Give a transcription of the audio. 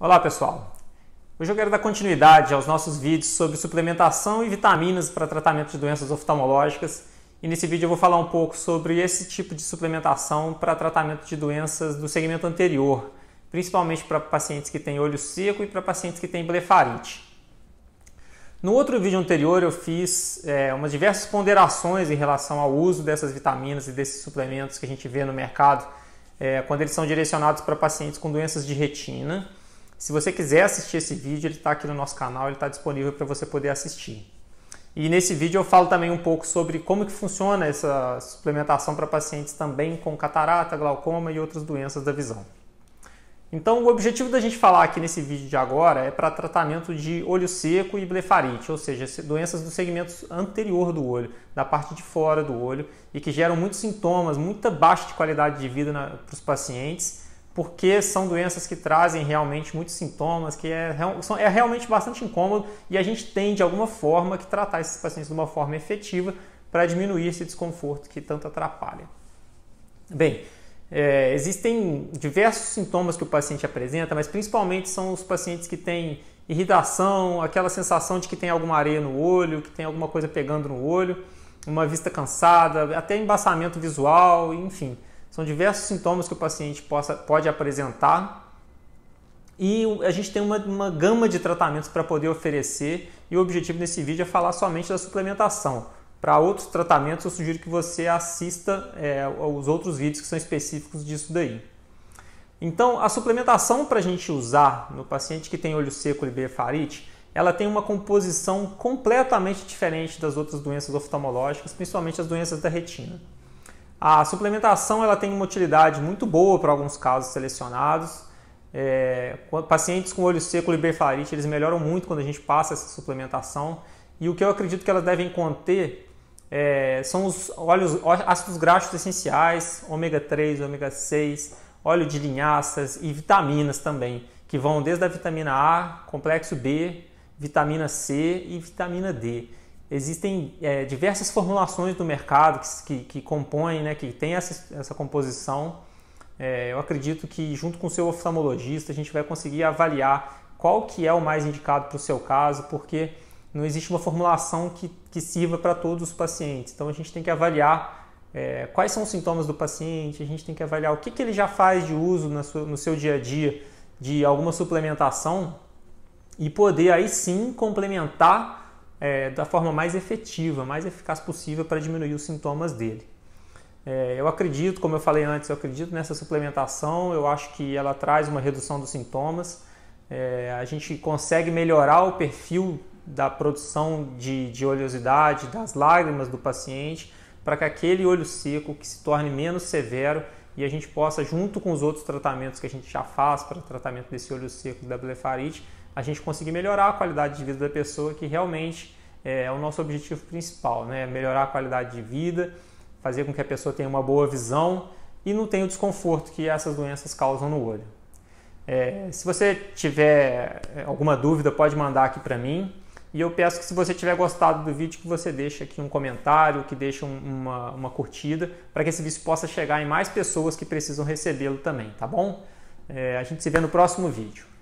Olá pessoal, hoje eu quero dar continuidade aos nossos vídeos sobre suplementação e vitaminas para tratamento de doenças oftalmológicas e nesse vídeo eu vou falar um pouco sobre esse tipo de suplementação para tratamento de doenças do segmento anterior, principalmente para pacientes que têm olho seco e para pacientes que têm blefarite. No outro vídeo anterior eu fiz é, umas diversas ponderações em relação ao uso dessas vitaminas e desses suplementos que a gente vê no mercado é, quando eles são direcionados para pacientes com doenças de retina. Se você quiser assistir esse vídeo, ele está aqui no nosso canal, ele está disponível para você poder assistir. E nesse vídeo eu falo também um pouco sobre como que funciona essa suplementação para pacientes também com catarata, glaucoma e outras doenças da visão. Então, o objetivo da gente falar aqui nesse vídeo de agora é para tratamento de olho seco e blefarite, ou seja, doenças do segmento anterior do olho, da parte de fora do olho, e que geram muitos sintomas, muita baixa de qualidade de vida para os pacientes porque são doenças que trazem realmente muitos sintomas, que é, é realmente bastante incômodo e a gente tem, de alguma forma, que tratar esses pacientes de uma forma efetiva para diminuir esse desconforto que tanto atrapalha. Bem, é, existem diversos sintomas que o paciente apresenta, mas principalmente são os pacientes que têm irritação, aquela sensação de que tem alguma areia no olho, que tem alguma coisa pegando no olho, uma vista cansada, até embaçamento visual, enfim. São diversos sintomas que o paciente possa, pode apresentar e a gente tem uma, uma gama de tratamentos para poder oferecer e o objetivo desse vídeo é falar somente da suplementação. Para outros tratamentos, eu sugiro que você assista é, os outros vídeos que são específicos disso daí. Então, a suplementação para a gente usar no paciente que tem olho seco e blefarite, ela tem uma composição completamente diferente das outras doenças oftalmológicas, principalmente as doenças da retina. A suplementação ela tem uma utilidade muito boa para alguns casos selecionados. É, pacientes com olho seco e blefarite, eles melhoram muito quando a gente passa essa suplementação. E o que eu acredito que elas devem conter é, são os óleos, ácidos graxos essenciais, ômega 3, ômega 6, óleo de linhaças e vitaminas também, que vão desde a vitamina A, complexo B, vitamina C e vitamina D. Existem é, diversas formulações do mercado que, que, que compõem, né, que tem essa, essa composição. É, eu acredito que junto com o seu oftalmologista a gente vai conseguir avaliar qual que é o mais indicado para o seu caso, porque não existe uma formulação que, que sirva para todos os pacientes. Então a gente tem que avaliar é, quais são os sintomas do paciente, a gente tem que avaliar o que, que ele já faz de uso na no seu dia a dia de alguma suplementação e poder aí sim complementar é, da forma mais efetiva, mais eficaz possível para diminuir os sintomas dele. É, eu acredito, como eu falei antes, eu acredito nessa suplementação, eu acho que ela traz uma redução dos sintomas, é, a gente consegue melhorar o perfil da produção de, de oleosidade, das lágrimas do paciente, para que aquele olho seco que se torne menos severo e a gente possa, junto com os outros tratamentos que a gente já faz para tratamento desse olho seco da blefarite, a gente conseguir melhorar a qualidade de vida da pessoa, que realmente é, é o nosso objetivo principal, né? Melhorar a qualidade de vida, fazer com que a pessoa tenha uma boa visão e não tenha o desconforto que essas doenças causam no olho. É, se você tiver é, alguma dúvida, pode mandar aqui para mim. E eu peço que se você tiver gostado do vídeo, que você deixe aqui um comentário, que deixe uma, uma curtida, para que esse vídeo possa chegar em mais pessoas que precisam recebê-lo também, tá bom? É, a gente se vê no próximo vídeo.